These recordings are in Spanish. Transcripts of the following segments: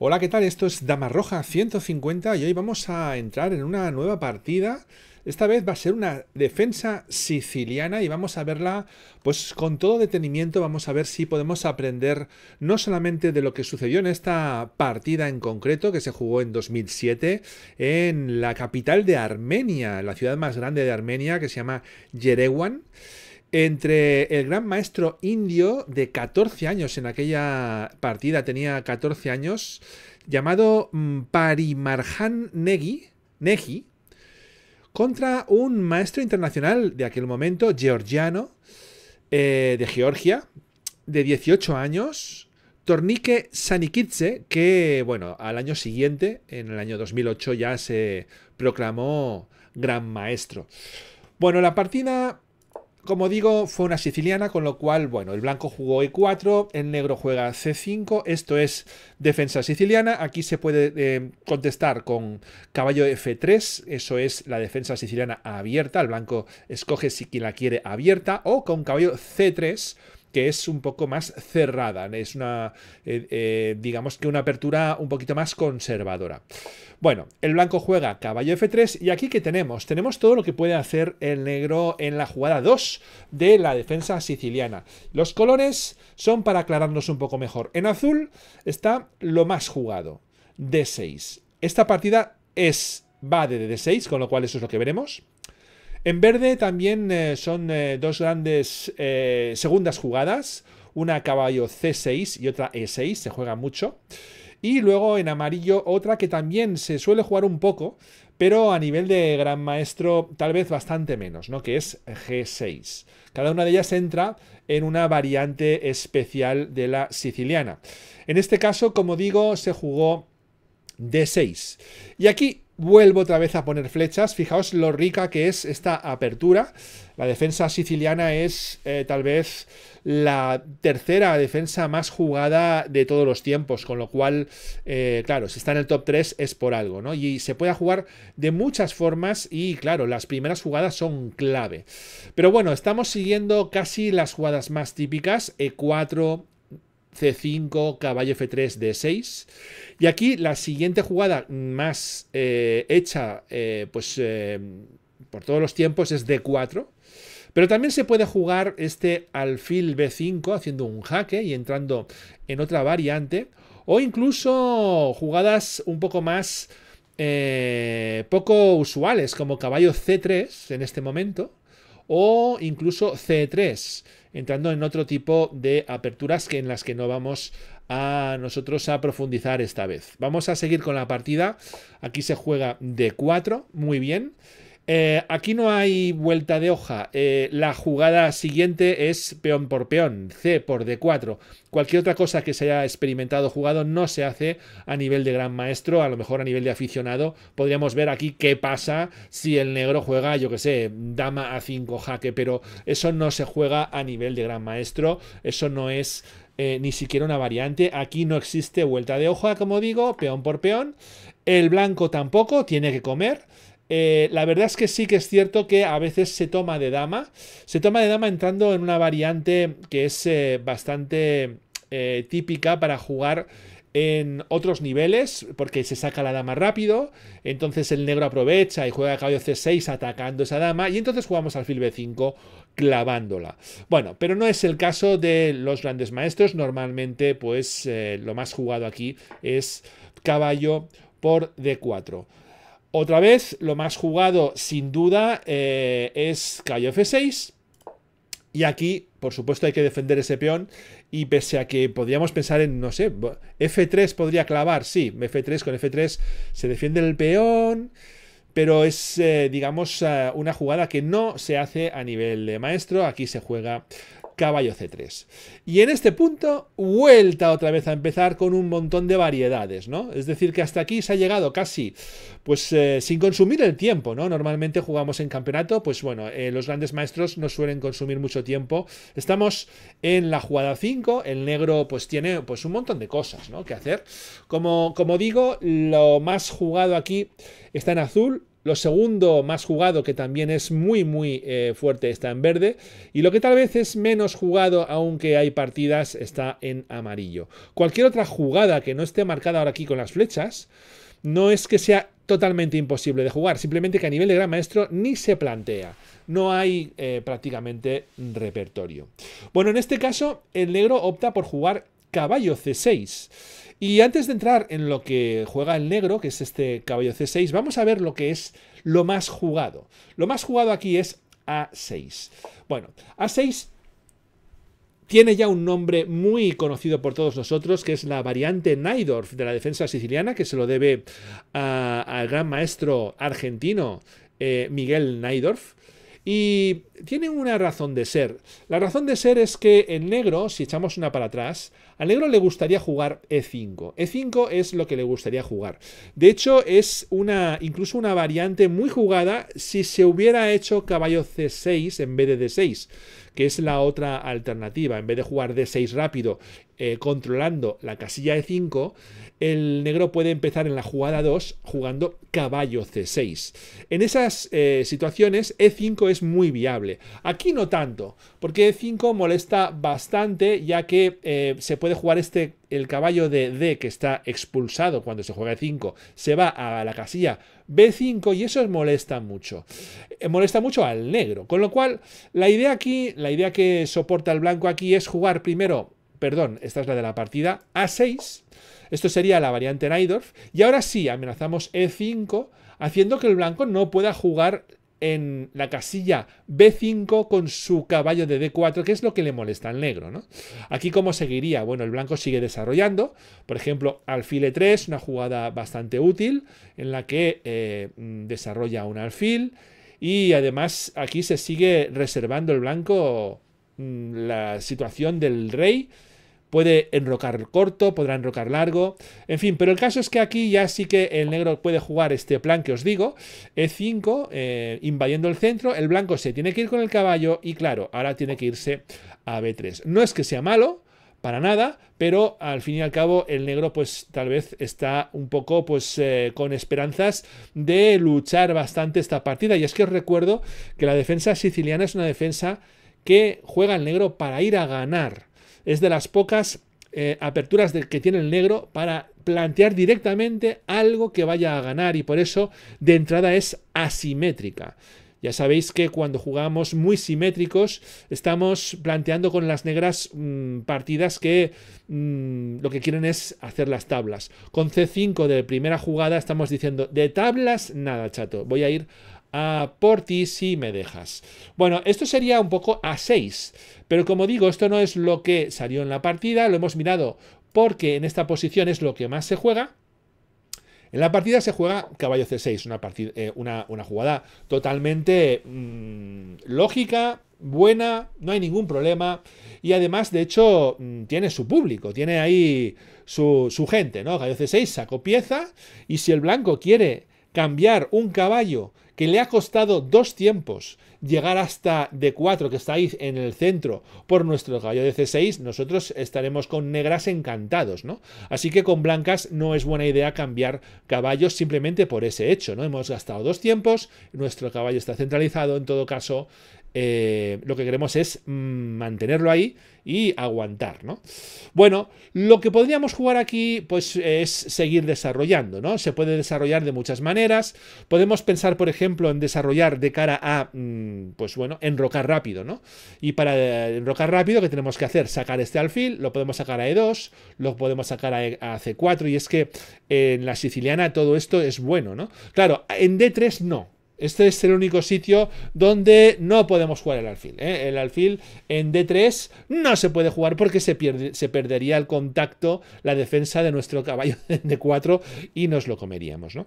Hola, ¿qué tal? Esto es Dama Roja 150 y hoy vamos a entrar en una nueva partida. Esta vez va a ser una defensa siciliana y vamos a verla pues con todo detenimiento. Vamos a ver si podemos aprender no solamente de lo que sucedió en esta partida en concreto que se jugó en 2007 en la capital de Armenia, la ciudad más grande de Armenia que se llama Yerevan entre el gran maestro indio de 14 años, en aquella partida tenía 14 años, llamado mm, Parimarjan Negi, contra un maestro internacional de aquel momento, georgiano, eh, de Georgia, de 18 años, Tornike Sanikidze, que, bueno, al año siguiente, en el año 2008, ya se proclamó gran maestro. Bueno, la partida como digo, fue una siciliana, con lo cual, bueno, el blanco jugó e4, el negro juega c5, esto es defensa siciliana, aquí se puede eh, contestar con caballo f3, eso es la defensa siciliana abierta, el blanco escoge si la quiere abierta, o con caballo c3, que es un poco más cerrada, es una, eh, eh, digamos que una apertura un poquito más conservadora. Bueno, el blanco juega caballo F3 y aquí que tenemos, tenemos todo lo que puede hacer el negro en la jugada 2 de la defensa siciliana. Los colores son para aclararnos un poco mejor. En azul está lo más jugado, D6. Esta partida es va de D6, con lo cual eso es lo que veremos. En verde también eh, son eh, dos grandes eh, segundas jugadas, una caballo C6 y otra E6, se juega mucho. Y luego en amarillo otra que también se suele jugar un poco, pero a nivel de gran maestro tal vez bastante menos, ¿no? Que es G6. Cada una de ellas entra en una variante especial de la siciliana. En este caso, como digo, se jugó D6. Y aquí Vuelvo otra vez a poner flechas. Fijaos lo rica que es esta apertura. La defensa siciliana es eh, tal vez la tercera defensa más jugada de todos los tiempos, con lo cual, eh, claro, si está en el top 3 es por algo, ¿no? Y se puede jugar de muchas formas y, claro, las primeras jugadas son clave. Pero bueno, estamos siguiendo casi las jugadas más típicas, E4, C5, caballo F3, D6. Y aquí la siguiente jugada más eh, hecha eh, pues, eh, por todos los tiempos es D4. Pero también se puede jugar este alfil B5 haciendo un jaque y entrando en otra variante. O incluso jugadas un poco más poco usuales como caballo C3 en este momento. O incluso C3 entrando en otro tipo de aperturas que en las que no vamos a nosotros a profundizar esta vez. Vamos a seguir con la partida. Aquí se juega de 4, muy bien. Eh, aquí no hay vuelta de hoja. Eh, la jugada siguiente es peón por peón, C por D4. Cualquier otra cosa que se haya experimentado jugado no se hace a nivel de gran maestro, a lo mejor a nivel de aficionado. Podríamos ver aquí qué pasa si el negro juega, yo que sé, dama a 5 jaque, pero eso no se juega a nivel de gran maestro. Eso no es eh, ni siquiera una variante. Aquí no existe vuelta de hoja, como digo, peón por peón. El blanco tampoco, tiene que comer. Eh, la verdad es que sí que es cierto que a veces se toma de dama. Se toma de dama entrando en una variante que es eh, bastante eh, típica para jugar en otros niveles, porque se saca la dama rápido, entonces el negro aprovecha y juega caballo c6 atacando esa dama, y entonces jugamos alfil b5 clavándola. Bueno, pero no es el caso de los grandes maestros, normalmente pues lo más jugado aquí es caballo por d4. Otra vez, lo más jugado sin duda eh, es cayo F6. Y aquí, por supuesto, hay que defender ese peón. Y pese a que podríamos pensar en, no sé, F3 podría clavar. Sí, F3 con F3 se defiende el peón. Pero es, eh, digamos, eh, una jugada que no se hace a nivel de maestro. Aquí se juega caballo C3. Y en este punto, vuelta otra vez a empezar con un montón de variedades, ¿no? Es decir, que hasta aquí se ha llegado casi, pues eh, sin consumir el tiempo, ¿no? Normalmente jugamos en campeonato, pues bueno, eh, los grandes maestros no suelen consumir mucho tiempo. Estamos en la jugada 5, el negro pues tiene pues un montón de cosas, ¿no? Que hacer. Como, como digo, lo más jugado aquí está en azul, lo segundo más jugado, que también es muy, muy eh, fuerte, está en verde. Y lo que tal vez es menos jugado, aunque hay partidas, está en amarillo. Cualquier otra jugada que no esté marcada ahora aquí con las flechas, no es que sea totalmente imposible de jugar, simplemente que a nivel de gran maestro ni se plantea. No hay eh, prácticamente repertorio. Bueno, en este caso, el negro opta por jugar caballo C6. Y antes de entrar en lo que juega el negro, que es este caballo C6, vamos a ver lo que es lo más jugado. Lo más jugado aquí es A6. Bueno, A6 tiene ya un nombre muy conocido por todos nosotros, que es la variante Naidorf de la defensa siciliana, que se lo debe al gran maestro argentino eh, Miguel Naidorf. Y tiene una razón de ser. La razón de ser es que el negro, si echamos una para atrás, al negro le gustaría jugar E5. E5 es lo que le gustaría jugar. De hecho, es una incluso una variante muy jugada si se hubiera hecho caballo C6 en vez de D6 que es la otra alternativa. En vez de jugar D6 rápido, eh, controlando la casilla e 5, el negro puede empezar en la jugada 2 jugando caballo C6. En esas eh, situaciones, E5 es muy viable. Aquí no tanto, porque E5 molesta bastante, ya que eh, se puede jugar este, el caballo de D que está expulsado cuando se juega E5, se va a la casilla B5 y eso molesta mucho. Eh, molesta mucho al negro. Con lo cual, la idea aquí, la idea que soporta el blanco aquí es jugar primero, perdón, esta es la de la partida, A6. Esto sería la variante Naidorf. Y ahora sí, amenazamos E5, haciendo que el blanco no pueda jugar en la casilla B5 con su caballo de D4, que es lo que le molesta al negro. Aquí cómo seguiría. Bueno, el blanco sigue desarrollando. Por ejemplo, alfil E3, una jugada bastante útil en la que eh, desarrolla un alfil. Y además aquí se sigue reservando el blanco mm, la situación del rey puede enrocar corto, podrá enrocar largo, en fin, pero el caso es que aquí ya sí que el negro puede jugar este plan que os digo, E5, eh, invadiendo el centro, el blanco se tiene que ir con el caballo y claro, ahora tiene que irse a B3. No es que sea malo, para nada, pero al fin y al cabo el negro pues tal vez está un poco pues eh, con esperanzas de luchar bastante esta partida y es que os recuerdo que la defensa siciliana es una defensa que juega el negro para ir a ganar es de las pocas eh, aperturas que tiene el negro para plantear directamente algo que vaya a ganar y por eso de entrada es asimétrica. Ya sabéis que cuando jugamos muy simétricos estamos planteando con las negras mm, partidas que mm, lo que quieren es hacer las tablas. Con C5 de primera jugada estamos diciendo de tablas nada chato, voy a ir a por ti si me dejas. Bueno, esto sería un poco a 6, pero como digo, esto no es lo que salió en la partida, lo hemos mirado porque en esta posición es lo que más se juega. En la partida se juega caballo c6, eh, una, jugada totalmente mm, lógica, buena, no hay ningún problema. Y además, de hecho, mm, tiene su público, tiene ahí su, gente, ¿no? Caballo c6 sacó pieza y si el blanco quiere cambiar un caballo que le ha costado dos tiempos llegar hasta D4, que está ahí en el centro, por nuestro caballo de C6, nosotros estaremos con negras encantados, ¿no? Así que con blancas no es buena idea cambiar caballos simplemente por ese hecho, ¿no? Hemos gastado dos tiempos, nuestro caballo está centralizado, en todo caso, eh, lo que queremos es mm, mantenerlo ahí y aguantar, ¿no? Bueno, lo que podríamos jugar aquí, pues, es seguir desarrollando, ¿no? Se puede desarrollar de muchas maneras. Podemos pensar, por ejemplo, en desarrollar de cara a, mm, pues bueno, enrocar rápido, ¿no? Y para eh, enrocar rápido, ¿qué tenemos que hacer? Sacar este alfil, lo podemos sacar a E2, lo podemos sacar a e, C4, y es que en la siciliana todo esto es bueno, ¿no? Claro, en D3 no, este es el único sitio donde no podemos jugar el alfil. ¿eh? El alfil en D3 no se puede jugar porque se, perdería el contacto, la defensa de nuestro caballo en D4 y nos lo comeríamos. ¿no?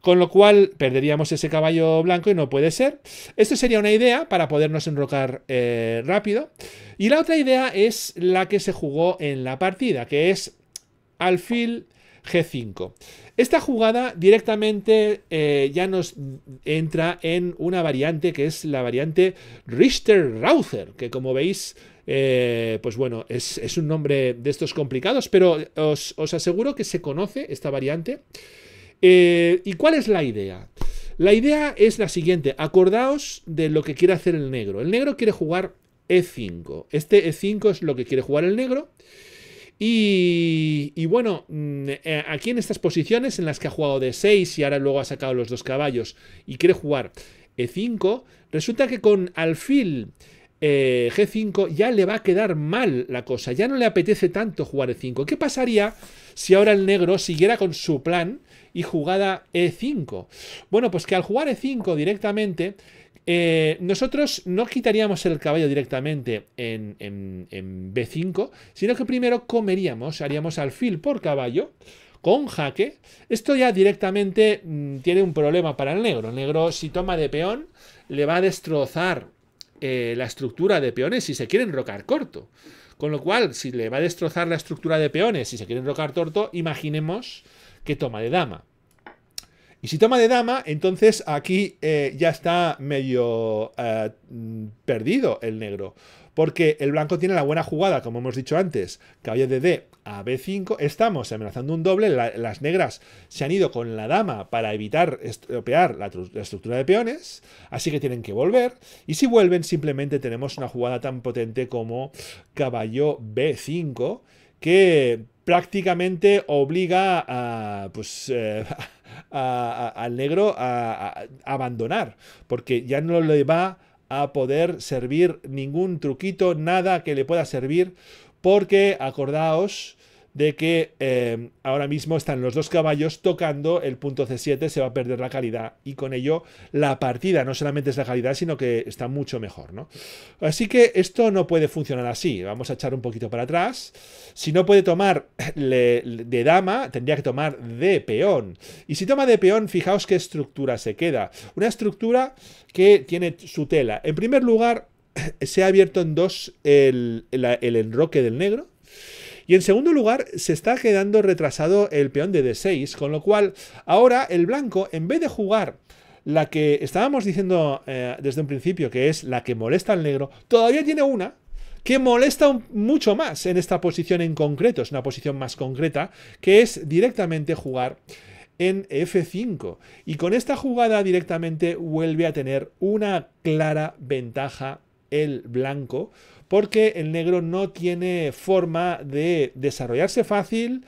Con lo cual perderíamos ese caballo blanco y no puede ser. Esto sería una idea para podernos enrocar eh, rápido. Y la otra idea es la que se jugó en la partida, que es alfil G5. Esta jugada directamente eh, ya nos entra en una variante que es la variante richter rauzer que como veis, eh, pues bueno, es, un nombre de estos complicados, pero os, aseguro que se conoce esta variante. Eh, ¿Y cuál es la idea? La idea es la siguiente, acordaos de lo que quiere hacer el negro. El negro quiere jugar E5, este E5 es lo que quiere jugar el negro. Y, bueno, mm, eh, aquí en estas posiciones en las que ha jugado de 6 y ahora luego ha sacado los dos caballos y quiere jugar E5, resulta que con alfil eh, G5 ya le va a quedar mal la cosa, ya no le apetece tanto jugar E5. ¿Qué pasaría si ahora el negro siguiera con su plan y jugada E5? Bueno, pues que al jugar E5 directamente eh, nosotros no quitaríamos el caballo directamente en, B5, sino que primero comeríamos, haríamos alfil por caballo con jaque. Esto ya directamente mm, tiene un problema para el negro. El negro si toma de peón le va a destrozar eh, la estructura de peones si se quiere enrocar corto. Con lo cual, si le va a destrozar la estructura de peones si se quiere enrocar corto, imaginemos que toma de dama. Y si toma de dama, entonces aquí eh, ya está medio eh, perdido el negro. Porque el blanco tiene la buena jugada, como hemos dicho antes, caballo de D a B5. Estamos amenazando un doble. las negras se han ido con la dama para evitar estropear la, la, estructura de peones. Así que tienen que volver. Y si vuelven, simplemente tenemos una jugada tan potente como caballo B5 que prácticamente obliga a, pues, eh, a, al negro a abandonar, porque ya no le va a poder servir ningún truquito, nada que le pueda servir, porque acordaos de que eh, ahora mismo están los dos caballos tocando el punto C7, se va a perder la calidad y con ello la partida, no solamente es la calidad, sino que está mucho mejor, ¿no? Así que esto no puede funcionar así, vamos a echar un poquito para atrás, si no puede tomar de dama, tendría que tomar de peón, y si toma de peón, fijaos qué estructura se queda, una estructura que tiene su tela, en primer lugar, se ha abierto en dos el enroque del negro, y en segundo lugar, se está quedando retrasado el peón de D6, con lo cual ahora el blanco, en vez de jugar la que estábamos diciendo eh, desde un principio, que es la que molesta al negro, todavía tiene una que molesta mucho más en esta posición en concreto, es una posición más concreta, que es directamente jugar en F5. Y con esta jugada directamente vuelve a tener una clara ventaja el blanco, porque el negro no tiene forma de desarrollarse fácil,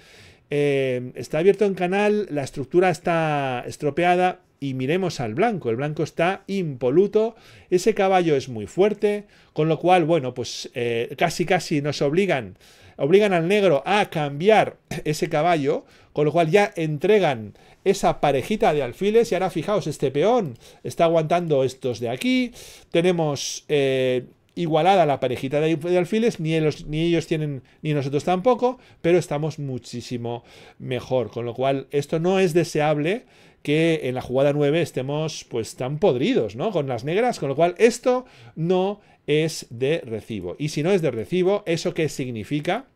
eh, está abierto en canal, la estructura está estropeada y miremos al blanco, el blanco está impoluto, ese caballo es muy fuerte, con lo cual, bueno, pues eh, casi casi nos obligan obligan al negro a cambiar ese caballo, con lo cual ya entregan esa parejita de alfiles y ahora fijaos, este peón está aguantando estos de aquí, tenemos... Eh, igualada la parejita de, alfiles, ni, ni, ellos tienen, ni nosotros tampoco, pero estamos muchísimo mejor. Con lo cual, esto no es deseable que en la jugada 9 estemos pues tan podridos, ¿no? Con las negras, con lo cual esto no es de recibo. Y si no es de recibo, ¿eso qué significa?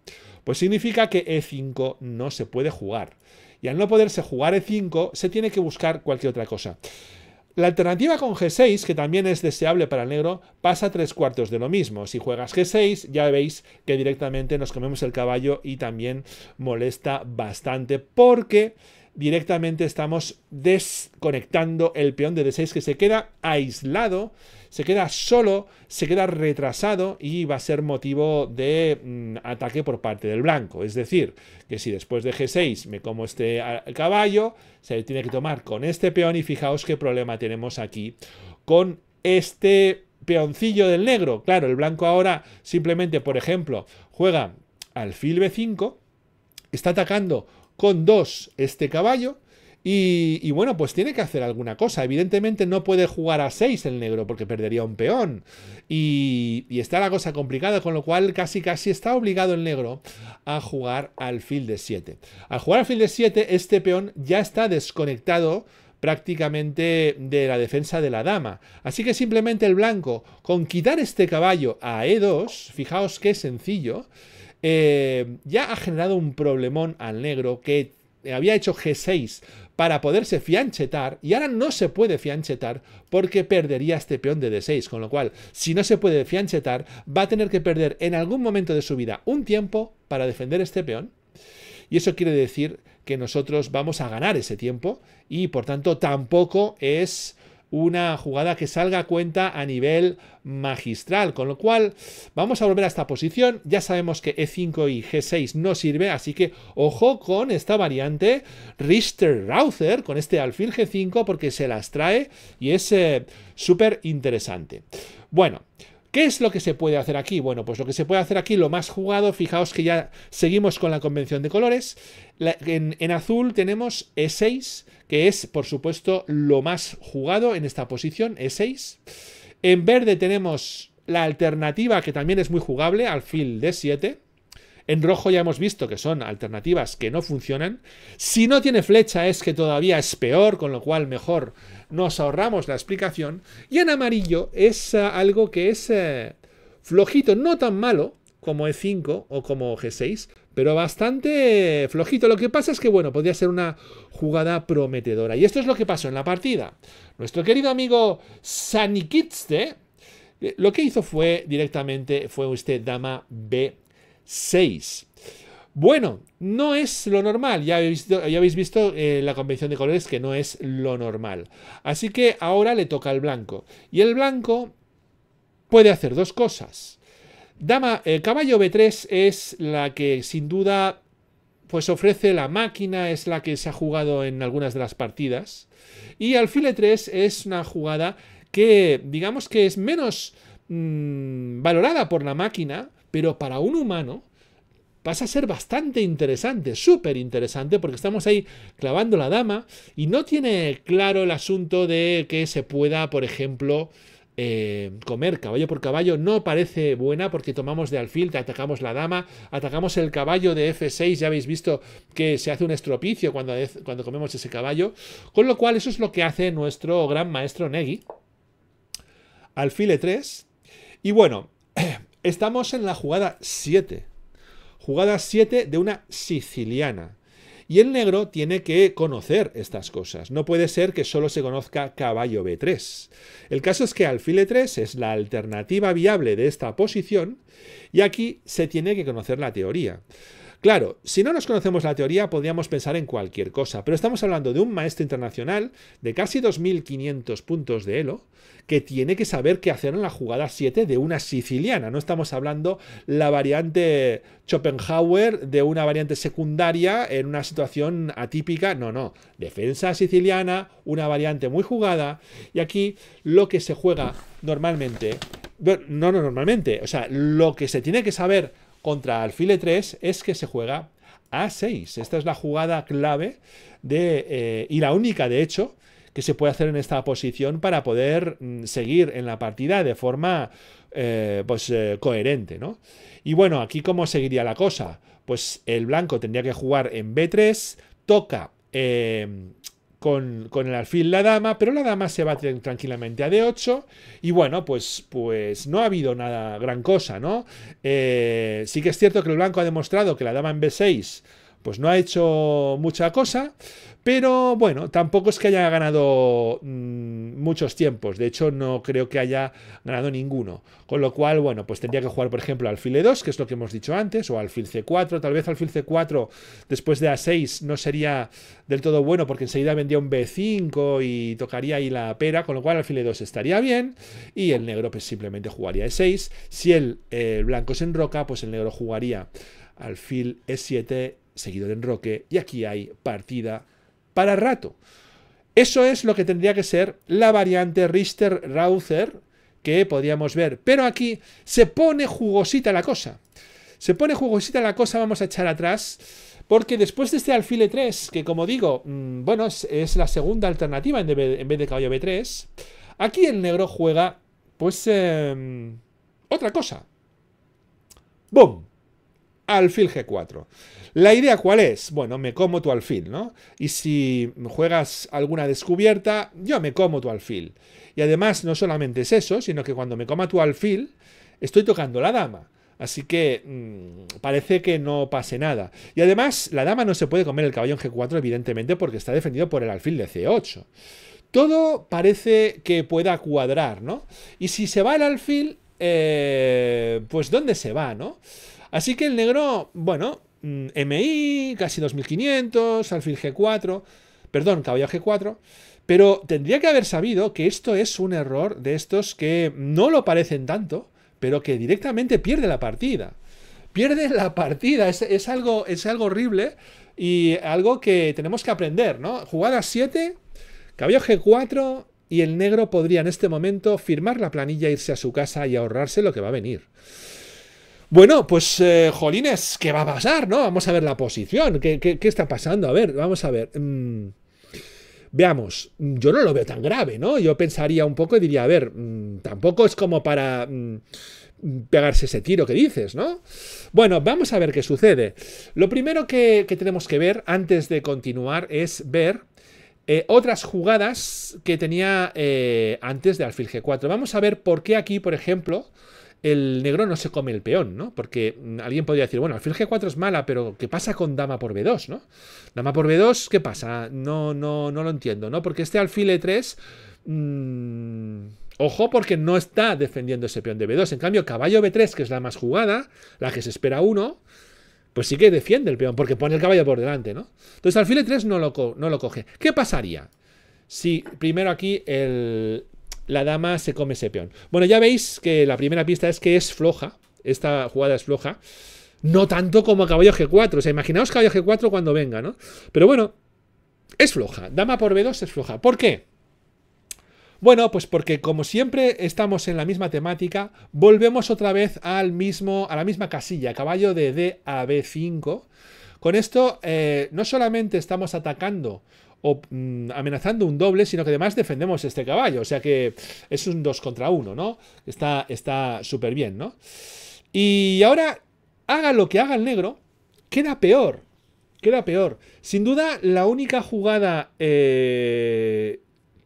Pues significa que E5 no se puede jugar. Y al no poderse jugar E5, se tiene que buscar cualquier otra cosa. La alternativa con G6, que también es deseable para el negro, pasa tres cuartos de lo mismo. Si juegas G6, ya veis que directamente nos comemos el caballo y también molesta bastante porque directamente estamos desconectando el peón de D6 que se queda aislado, se queda solo, se queda retrasado y va a ser motivo de mm, ataque por parte del blanco. Es decir, que si después de G6 me como este caballo, se tiene que tomar con este peón y fijaos qué problema tenemos aquí con este peoncillo del negro. Claro, el blanco ahora simplemente, por ejemplo, juega alfil B5, está atacando con dos este caballo. Y, y, bueno, pues tiene que hacer alguna cosa. Evidentemente no puede jugar a 6 el negro porque perdería un peón. Y, y, está la cosa complicada, con lo cual casi casi está obligado el negro a jugar alfil de 7. Al jugar alfil de 7, este peón ya está desconectado prácticamente de la defensa de la dama. Así que simplemente el blanco, con quitar este caballo a E2, fijaos qué sencillo, eh, ya ha generado un problemón al negro que eh, había hecho G6 para poderse fianchetar y ahora no se puede fianchetar porque perdería este peón de D6, con lo cual si no se puede fianchetar va a tener que perder en algún momento de su vida un tiempo para defender este peón y eso quiere decir que nosotros vamos a ganar ese tiempo y por tanto tampoco es una jugada que salga a cuenta a nivel magistral. Con lo cual, vamos a volver a esta posición. Ya sabemos que E5 y G6 no sirve, así que ojo con esta variante Richter-Rauther, con este alfil G5, porque se las trae y es eh, súper interesante. Bueno, ¿Qué es lo que se puede hacer aquí? Bueno, pues lo que se puede hacer aquí, lo más jugado, fijaos que ya seguimos con la convención de colores. en, en, azul tenemos E6, que es por supuesto lo más jugado en esta posición, E6. En verde tenemos la alternativa que también es muy jugable, alfil D7. En rojo ya hemos visto que son alternativas que no funcionan. Si no tiene flecha es que todavía es peor, con lo cual mejor nos ahorramos la explicación. Y en amarillo es eh, algo que es eh, flojito, no tan malo como E5 o como G6, pero bastante eh, flojito. Lo que pasa es que, bueno, podría ser una jugada prometedora. Y esto es lo que pasó en la partida. Nuestro querido amigo Sanikitste, lo que hizo fue directamente, fue usted dama B 6. Bueno, no es lo normal, ya habéis visto, ya visto eh, la convención de colores que no es lo normal. Así que ahora le toca al blanco. Y el blanco puede hacer dos cosas. Dama, el eh, caballo B3 es la que sin duda pues ofrece la máquina, es la que se ha jugado en algunas de las partidas. Y alfil E3 es una jugada que digamos que es menos mm, valorada por la máquina, pero para un humano pasa a ser bastante interesante, súper interesante, porque estamos ahí clavando la dama y no tiene claro el asunto de que se pueda, por ejemplo, eh, comer caballo por caballo no parece buena porque tomamos de alfil, atacamos la dama, atacamos el caballo de F6, ya habéis visto que se hace un estropicio cuando, cuando comemos ese caballo, con lo cual eso es lo que hace nuestro gran maestro Negi. Alfil E3. Y bueno, Estamos en la jugada 7. Jugada 7 de una siciliana. Y el negro tiene que conocer estas cosas. No puede ser que solo se conozca caballo B3. El caso es que alfil 3 e es la alternativa viable de esta posición y aquí se tiene que conocer la teoría. Claro, si no nos conocemos la teoría, podríamos pensar en cualquier cosa, pero estamos hablando de un maestro internacional de casi 2.500 puntos de Elo que tiene que saber qué hacer en la jugada 7 de una siciliana. No estamos hablando la variante Schopenhauer de una variante secundaria en una situación atípica. No, no. Defensa siciliana, una variante muy jugada. Y aquí lo que se juega normalmente. No, no normalmente. O sea, lo que se tiene que saber contra alfil 3 es que se juega a6. Esta es la jugada clave de, eh, y la única, de hecho, que se puede hacer en esta posición para poder mm, seguir en la partida de forma eh, pues, eh, coherente. ¿no? Y bueno, aquí cómo seguiría la cosa. Pues el blanco tendría que jugar en B3, toca con, el alfil la dama, pero la dama se va tranquilamente a d8 y bueno, pues, pues no ha habido nada gran cosa, ¿no? Eh, sí que es cierto que el blanco ha demostrado que la dama en b6 pues no ha hecho mucha cosa, pero bueno, tampoco es que haya ganado mm, muchos tiempos, de hecho no creo que haya ganado ninguno, con lo cual, bueno, pues tendría que jugar, por ejemplo, alfil E2, que es lo que hemos dicho antes, o alfil C4, tal vez alfil C4 después de A6 no sería del todo bueno porque enseguida vendría un B5 y tocaría ahí la pera, con lo cual alfil E2 estaría bien y el negro pues simplemente jugaría E6, si el, eh, blanco es en roca pues el negro jugaría alfil E7 seguido de enroque, y aquí hay partida para rato. Eso es lo que tendría que ser la variante Richter-Rauther que podríamos ver. Pero aquí se pone jugosita la cosa. Se pone jugosita la cosa, vamos a echar atrás. Porque después de este alfile 3 que como digo, mm, bueno, es, la segunda alternativa en, vez de caballo B3, aquí el negro juega, pues, em, otra cosa. ¡Boom! alfil g4. ¿La idea cuál es? Bueno, me como tu alfil, ¿no? Y si juegas alguna descubierta, yo me como tu alfil. Y además no solamente es eso, sino que cuando me coma tu alfil, estoy tocando la dama. Así que mm, parece que no pase nada. Y además, la dama no se puede comer el caballo en G4, evidentemente, porque está defendido por el alfil de C8. Todo parece que pueda cuadrar, ¿no? Y si se va el alfil, eh, pues ¿dónde se va, no? Así que el negro, bueno, MI, mm, casi 2500, alfil G4, perdón, caballo G4, pero tendría que haber sabido que esto es un error de estos que no lo parecen tanto, pero que directamente pierde la partida. Pierde la partida, es, algo, es algo horrible y algo que tenemos que aprender, ¿no? Jugada 7, caballo G4 y el negro podría en este momento firmar la planilla, irse a su casa y ahorrarse lo que va a venir. Bueno, pues eh, Jolines, ¿qué va a pasar? ¿No? Vamos a ver la posición. ¿Qué, está pasando? A ver, vamos a ver. Mm, veamos, yo no lo veo tan grave, ¿no? Yo pensaría un poco y diría, a ver, mm, tampoco es como para mm, pegarse ese tiro que dices, ¿no? Bueno, vamos a ver qué sucede. Lo primero que, tenemos que ver antes de continuar es ver eh, otras jugadas que tenía eh, antes de alfil G4. Vamos a ver por qué aquí, por ejemplo, el negro no se come el peón, ¿no? Porque mm, alguien podría decir, bueno, alfil G4 es mala, pero ¿qué pasa con dama por B2, no? Dama por B2, ¿qué pasa? No, no, no lo entiendo, ¿no? Porque este alfil E3... Mm, ojo porque no está defendiendo ese peón de B2. En cambio, caballo B3, que es la más jugada, la que se espera uno, pues sí que defiende el peón, porque pone el caballo por delante, ¿no? Entonces alfil E3 no lo coge. ¿Qué pasaría si primero aquí el, la dama se come ese peón. Bueno, ya veis que la primera pista es que es floja. Esta jugada es floja. No tanto como caballo G4. O sea, imaginaos caballo G4 cuando venga, ¿no? Pero bueno, es floja. Dama por B2 es floja. ¿Por qué? Bueno, pues porque como siempre estamos en la misma temática, volvemos otra vez al mismo, a la misma casilla, caballo de D a B5. Con esto eh, no solamente estamos atacando o, mm, amenazando un doble, sino que además defendemos este caballo. O sea que es un 2 contra 1, ¿no? Está súper bien, ¿no? Y ahora, haga lo que haga el negro, queda peor. Queda peor. Sin duda, la única jugada eh,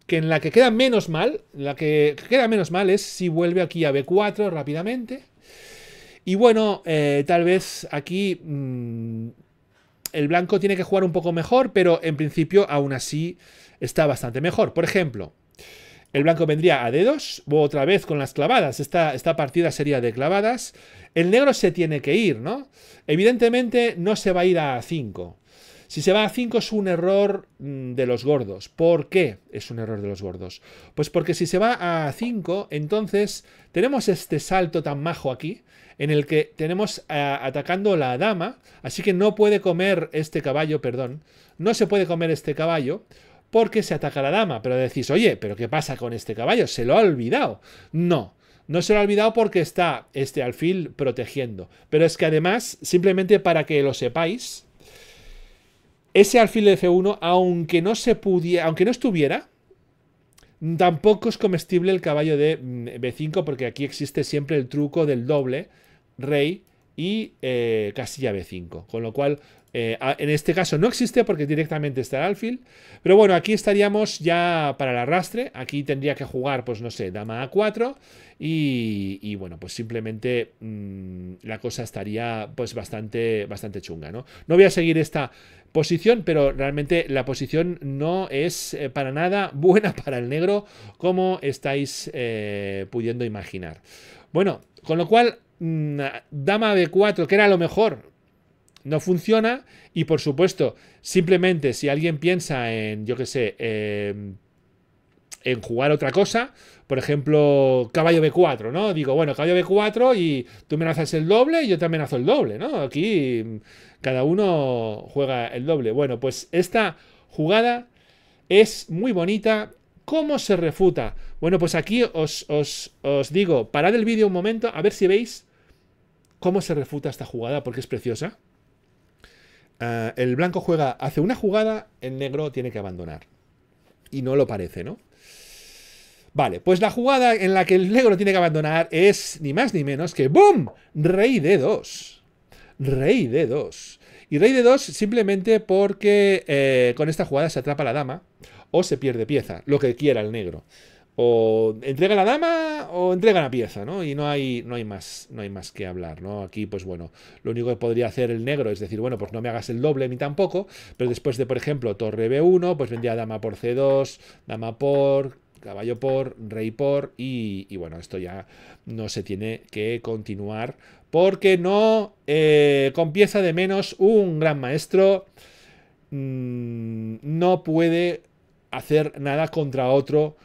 que en la que queda menos mal, la que queda menos mal es si vuelve aquí a B4 rápidamente. Y bueno, eh, tal vez aquí mm, el blanco tiene que jugar un poco mejor, pero en principio aún así está bastante mejor. Por ejemplo, el blanco vendría a dedos, 2 otra vez con las clavadas. Esta, esta, partida sería de clavadas. El negro se tiene que ir, ¿no? Evidentemente no se va a ir a 5. Si se va a 5 es un error mm, de los gordos. ¿Por qué es un error de los gordos? Pues porque si se va a 5, entonces tenemos este salto tan majo aquí, en el que tenemos atacando la dama, así que no puede comer este caballo, perdón, no se puede comer este caballo, porque se ataca la dama. Pero decís, oye, ¿pero qué pasa con este caballo? ¿Se lo ha olvidado? No, no se lo ha olvidado porque está este alfil protegiendo. Pero es que además, simplemente para que lo sepáis, ese alfil de F1, aunque no se pudiera, aunque no estuviera, tampoco es comestible el caballo de mm, B5, porque aquí existe siempre el truco del doble, rey y eh, casilla B5, con lo cual eh, en este caso no existe porque directamente está el alfil. Pero bueno, aquí estaríamos ya para el arrastre. Aquí tendría que jugar, pues no sé, dama a4. Y, bueno, pues simplemente mm, la cosa estaría pues bastante, bastante chunga, ¿no? No voy a seguir esta posición, pero realmente la posición no es eh, para nada buena para el negro como estáis eh, pudiendo imaginar. Bueno, con lo cual, mm, dama b4, que era lo mejor, no funciona y por supuesto, simplemente si alguien piensa en, yo qué sé, em, en jugar otra cosa, por ejemplo, caballo B4, ¿no? Digo, bueno, caballo B4 y tú me el doble y yo te amenazo el doble, ¿no? Aquí mm, cada uno juega el doble. Bueno, pues esta jugada es muy bonita. ¿Cómo se refuta? Bueno, pues aquí os, os, os digo, parad el vídeo un momento a ver si veis cómo se refuta esta jugada porque es preciosa. Ah, el blanco juega, hace una jugada, el negro tiene que abandonar. Y no lo parece, ¿no? Vale, pues la jugada en la que el negro tiene que abandonar es ni más ni menos que ¡BOOM! Rey de 2. Rey de 2. Y rey de 2 simplemente porque eh, con esta jugada se atrapa la dama o se pierde pieza, lo que quiera el negro o entrega la dama o entrega la pieza, ¿no? Y no hay, no hay más, no hay más que hablar, ¿no? Aquí, pues bueno, lo único que podría hacer el negro es decir, bueno, pues no me hagas el doble ni tampoco, pero después de, por ejemplo, torre B1, pues vendría dama por C2, dama por, caballo por, rey por, y, bueno, esto ya no se tiene que continuar, porque no, eh, con pieza de menos, un gran maestro mm, no puede hacer nada contra otro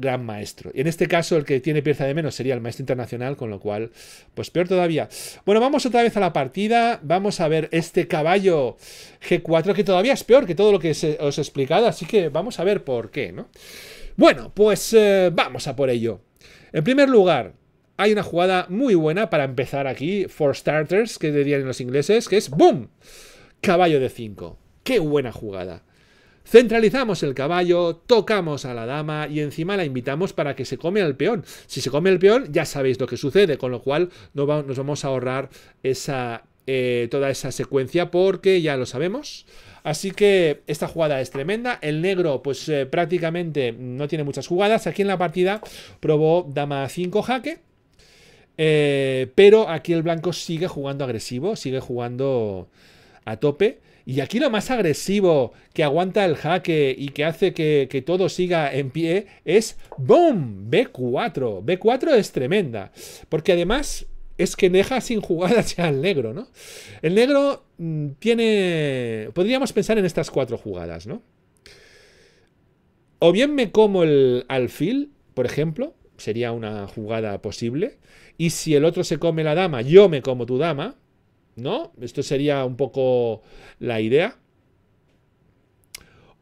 gran maestro. Y En este caso, el que tiene pieza de menos sería el maestro internacional, con lo cual, pues peor todavía. Bueno, vamos otra vez a la partida. Vamos a ver este caballo G4, que todavía es peor que todo lo que os he explicado, así que vamos a ver por qué, ¿no? Bueno, pues eh, vamos a por ello. En primer lugar, hay una jugada muy buena para empezar aquí, for starters, que dirían los ingleses, que es ¡boom! Caballo de 5. ¡Qué buena jugada! Centralizamos el caballo, tocamos a la dama y encima la invitamos para que se come al peón. Si se come el peón, ya sabéis lo que sucede, con lo cual no nos vamos a ahorrar eh, toda esa secuencia porque ya lo sabemos. Así que esta jugada es tremenda. El negro, pues eh, prácticamente no tiene muchas jugadas. Aquí en la partida probó dama 5 jaque. Eh, pero aquí el blanco sigue jugando agresivo, sigue jugando a tope. Y aquí lo más agresivo que aguanta el jaque y que hace que, todo siga en pie es ¡Boom! B4. B4 es tremenda. Porque además es que deja sin jugadas ya al negro, ¿no? El negro mm, tiene... Podríamos pensar en estas cuatro jugadas, ¿no? O bien me como el alfil, por ejemplo, sería una jugada posible. Y si el otro se come la dama, yo me como tu dama. ¿no? Esto sería un poco la idea.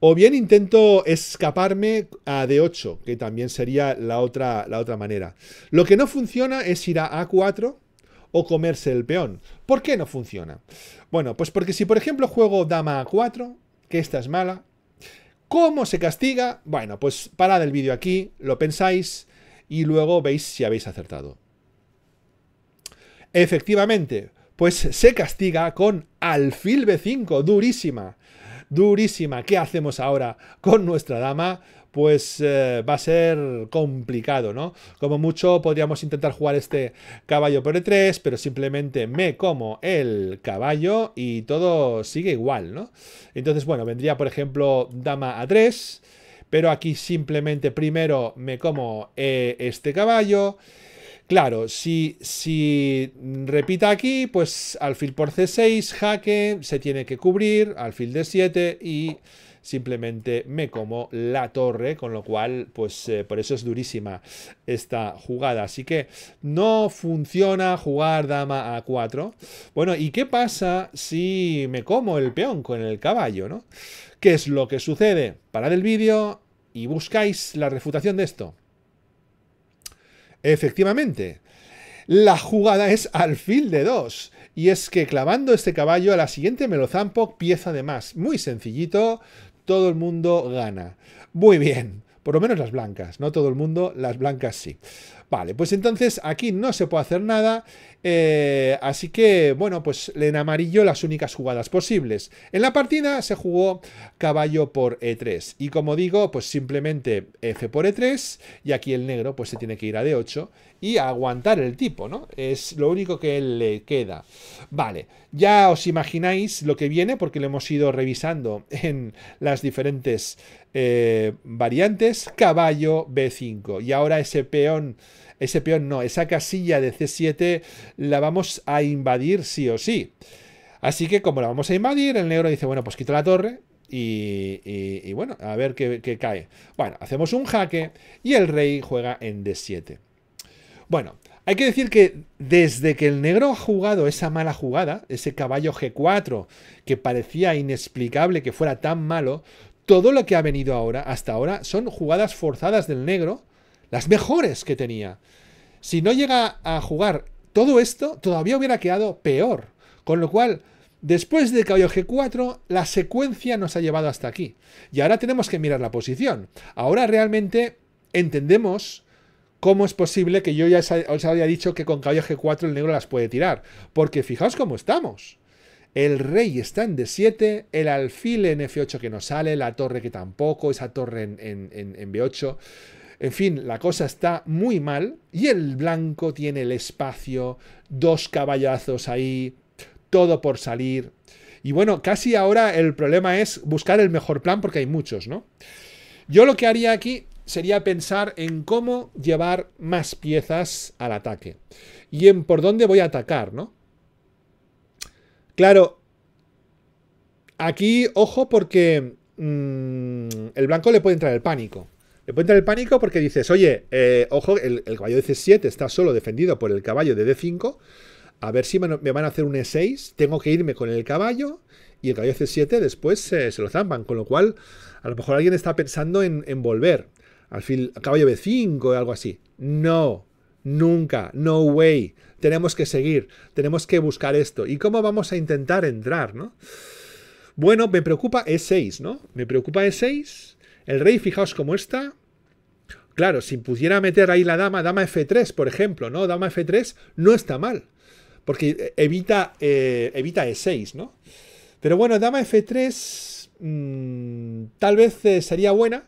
O bien intento escaparme a D8, que también sería la otra, la otra manera. Lo que no funciona es ir a A4 o comerse el peón. ¿Por qué no funciona? Bueno, pues porque si por ejemplo juego dama A4, que esta es mala, ¿cómo se castiga? Bueno, pues parad el vídeo aquí, lo pensáis y luego veis si habéis acertado. Efectivamente, pues se castiga con alfil B5, durísima, durísima. ¿Qué hacemos ahora con nuestra dama? Pues eh, va a ser complicado, ¿no? Como mucho podríamos intentar jugar este caballo por E3, pero simplemente me como el caballo y todo sigue igual, ¿no? Entonces, bueno, vendría por ejemplo dama A3, pero aquí simplemente primero me como eh, este caballo Claro, si, repita aquí, pues alfil por c6, jaque, se tiene que cubrir, alfil de 7 y simplemente me como la torre, con lo cual, pues eh, por eso es durísima esta jugada. Así que no funciona jugar dama a4. Bueno, ¿y qué pasa si me como el peón con el caballo, no? ¿Qué es lo que sucede? Parad el vídeo y buscáis la refutación de esto. Efectivamente, la jugada es alfil de dos Y es que clavando este caballo a la siguiente me lo zampo pieza de más. Muy sencillito, todo el mundo gana. Muy bien. Por lo menos las blancas, no todo el mundo, las blancas sí. Vale, pues entonces aquí no se puede hacer nada, eh, así que, bueno, pues en amarillo las únicas jugadas posibles. En la partida se jugó caballo por E3, y como digo, pues simplemente F por E3, y aquí el negro pues se tiene que ir a D8, y aguantar el tipo, ¿no? Es lo único que le queda. Vale, ya os imagináis lo que viene porque lo hemos ido revisando en las diferentes eh, variantes. Caballo B5 y ahora ese peón ese peón no, esa casilla de C7 la vamos a invadir sí o sí. Así que como la vamos a invadir, el negro dice, bueno, pues quito la torre y, bueno, a ver qué, qué, cae. Bueno, hacemos un jaque y el rey juega en D7. Bueno, hay que decir que desde que el negro ha jugado esa mala jugada, ese caballo G4, que parecía inexplicable que fuera tan malo, todo lo que ha venido ahora, hasta ahora, son jugadas forzadas del negro, las mejores que tenía. Si no llega a jugar todo esto, todavía hubiera quedado peor. Con lo cual, después de caballo G4, la secuencia nos ha llevado hasta aquí. Y ahora tenemos que mirar la posición. Ahora realmente entendemos ¿Cómo es posible que yo ya os había dicho que con caballo G4 el negro las puede tirar? Porque fijaos cómo estamos. El rey está en D7, el alfil en F8 que no sale, la torre que tampoco, esa torre en, B8. En fin, la cosa está muy mal y el blanco tiene el espacio, dos caballazos ahí, todo por salir. Y bueno, casi ahora el problema es buscar el mejor plan porque hay muchos, ¿no? Yo lo que haría aquí sería pensar en cómo llevar más piezas al ataque y en por dónde voy a atacar, ¿no? Claro, aquí ojo porque mm, el blanco le puede entrar el pánico. Le puede entrar el pánico porque dices, oye, eh, ojo, el, caballo de C7 está solo defendido por el caballo de D5. A ver si me, van a hacer un E6. Tengo que irme con el caballo y el caballo de C7 después eh, se, lo zampan, con lo cual a lo mejor alguien está pensando en volver fin caballo B5 o algo así. No, nunca, no way. Tenemos que seguir, tenemos que buscar esto. ¿Y cómo vamos a intentar entrar, Bueno, me preocupa E6, ¿no? Me preocupa E6. El rey, fijaos cómo está. Claro, si pudiera meter ahí la dama, dama F3, por ejemplo, ¿no? Dama F3 no está mal. Porque evita, eh, evita E6, ¿no? Pero bueno, dama F3 mm, tal vez eh, sería buena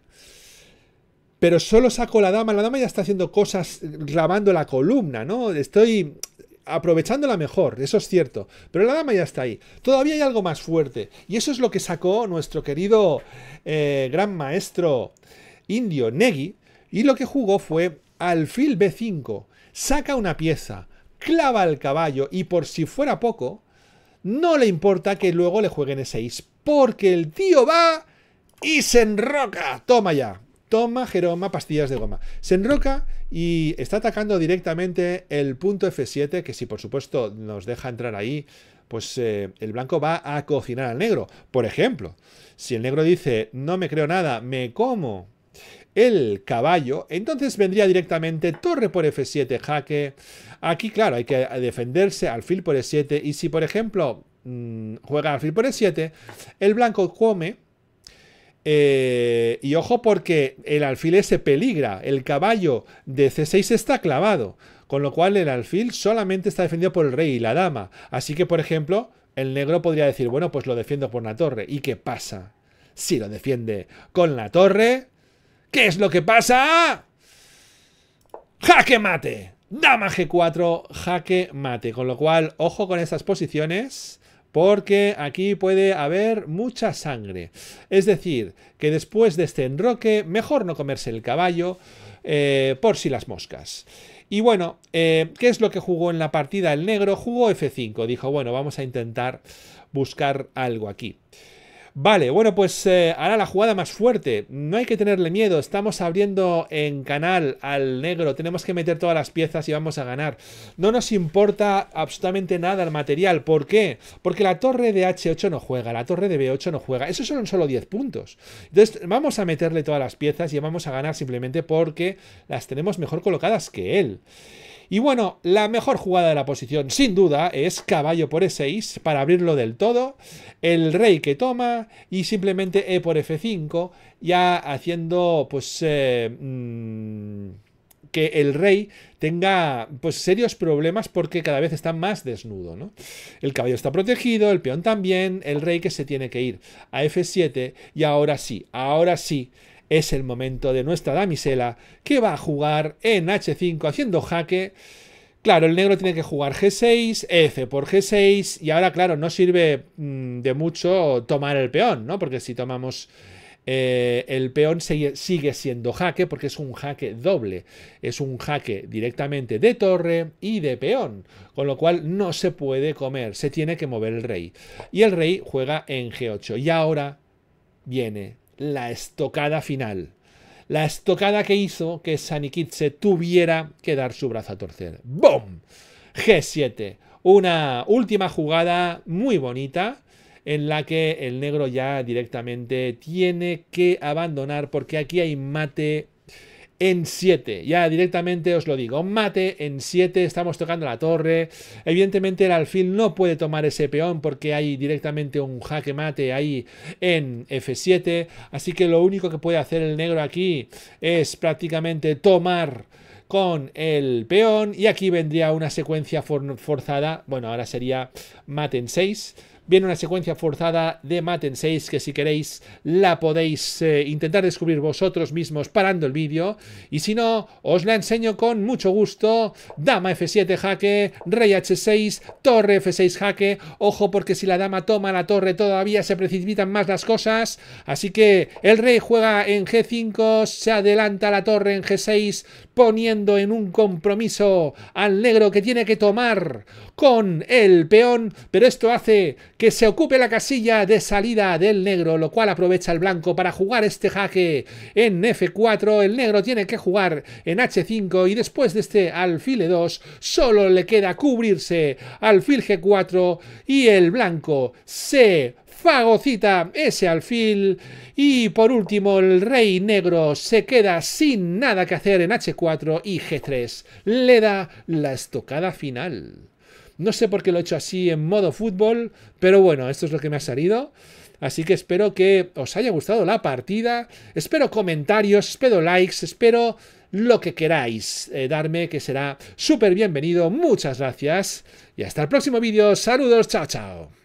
pero solo saco la dama, la dama ya está haciendo cosas clavando la columna, ¿no? Estoy aprovechándola mejor, eso es cierto, pero la dama ya está ahí. Todavía hay algo más fuerte, y eso es lo que sacó nuestro querido eh, gran maestro indio Negi, y lo que jugó fue alfil B5, saca una pieza, clava al caballo, y por si fuera poco, no le importa que luego le jueguen E6, porque el tío va y se enroca, toma ya. Toma Jeroma pastillas de goma. Se enroca y está atacando directamente el punto F7, que si por supuesto nos deja entrar ahí, pues eh, el blanco va a cocinar al negro. Por ejemplo, si el negro dice, no me creo nada, me como el caballo, entonces vendría directamente torre por F7, jaque. Aquí, claro, hay que defenderse, alfil por E7, y si por ejemplo mm, juega alfil por E7, el blanco come eh, y ojo porque el alfil se peligra, el caballo de C6 está clavado, con lo cual el alfil solamente está defendido por el rey y la dama. Así que, por ejemplo, el negro podría decir, bueno, pues lo defiendo por la torre. ¿Y qué pasa? Si lo defiende con la torre, ¿qué es lo que pasa? ¡Jaque mate! Dama G4, jaque mate. Con lo cual, ojo con estas posiciones porque aquí puede haber mucha sangre. Es decir, que después de este enroque, mejor no comerse el caballo eh, por si las moscas. Y bueno, eh, ¿qué es lo que jugó en la partida el negro? Jugó F5, dijo, bueno, vamos a intentar buscar algo aquí. Vale, bueno, pues eh, hará la jugada más fuerte. No hay que tenerle miedo. Estamos abriendo en canal al negro. Tenemos que meter todas las piezas y vamos a ganar. No nos importa absolutamente nada el material. ¿Por qué? Porque la torre de H8 no juega, la torre de B8 no juega. Eso son solo 10 puntos. Entonces, vamos a meterle todas las piezas y vamos a ganar simplemente porque las tenemos mejor colocadas que él. Y bueno, la mejor jugada de la posición, sin duda, es caballo por E6 para abrirlo del todo, el rey que toma y simplemente E por F5, ya haciendo pues... Eh, mm, que el rey tenga pues serios problemas porque cada vez está más desnudo, ¿no? El caballo está protegido, el peón también, el rey que se tiene que ir a F7 y ahora sí, ahora sí, es el momento de nuestra damisela, que va a jugar en H5 haciendo jaque. Claro, el negro tiene que jugar G6, F por G6, y ahora, claro, no sirve mm, de mucho tomar el peón, ¿no? Porque si tomamos eh, el peón sigue, sigue siendo jaque porque es un jaque doble. Es un jaque directamente de torre y de peón, con lo cual no se puede comer, se tiene que mover el rey. Y el rey juega en G8. Y ahora viene la estocada final. La estocada que hizo que se tuviera que dar su brazo a torcer. ¡Bom! G7. Una última jugada muy bonita en la que el negro ya directamente tiene que abandonar porque aquí hay mate en 7. Ya directamente os lo digo, mate en 7, estamos tocando la torre. Evidentemente el alfil no puede tomar ese peón porque hay directamente un jaque mate ahí en F7. Así que lo único que puede hacer el negro aquí es prácticamente tomar con el peón y aquí vendría una secuencia forzada, bueno ahora sería mate en 6 viene una secuencia forzada de Maten 6 que si queréis la podéis eh, intentar descubrir vosotros mismos parando el vídeo y si no os la enseño con mucho gusto dama f7 jaque rey h6 torre f6 jaque ojo porque si la dama toma la torre todavía se precipitan más las cosas así que el rey juega en g5 se adelanta la torre en g6 poniendo en un compromiso al negro que tiene que tomar con el peón, pero esto hace que se ocupe la casilla de salida del negro, lo cual aprovecha el blanco para jugar este jaque en F4. El negro tiene que jugar en H5 y después de este alfil E2 solo le queda cubrirse alfil G4 y el blanco se fagocita ese alfil y por último el rey negro se queda sin nada que hacer en H4 y G3. Le da la estocada final. No sé por qué lo he hecho así en modo fútbol, pero bueno, esto es lo que me ha salido. Así que espero que os haya gustado la partida. Espero comentarios, espero likes, espero lo que queráis eh, darme, que será súper bienvenido. Muchas gracias y hasta el próximo vídeo. Saludos, chao, chao.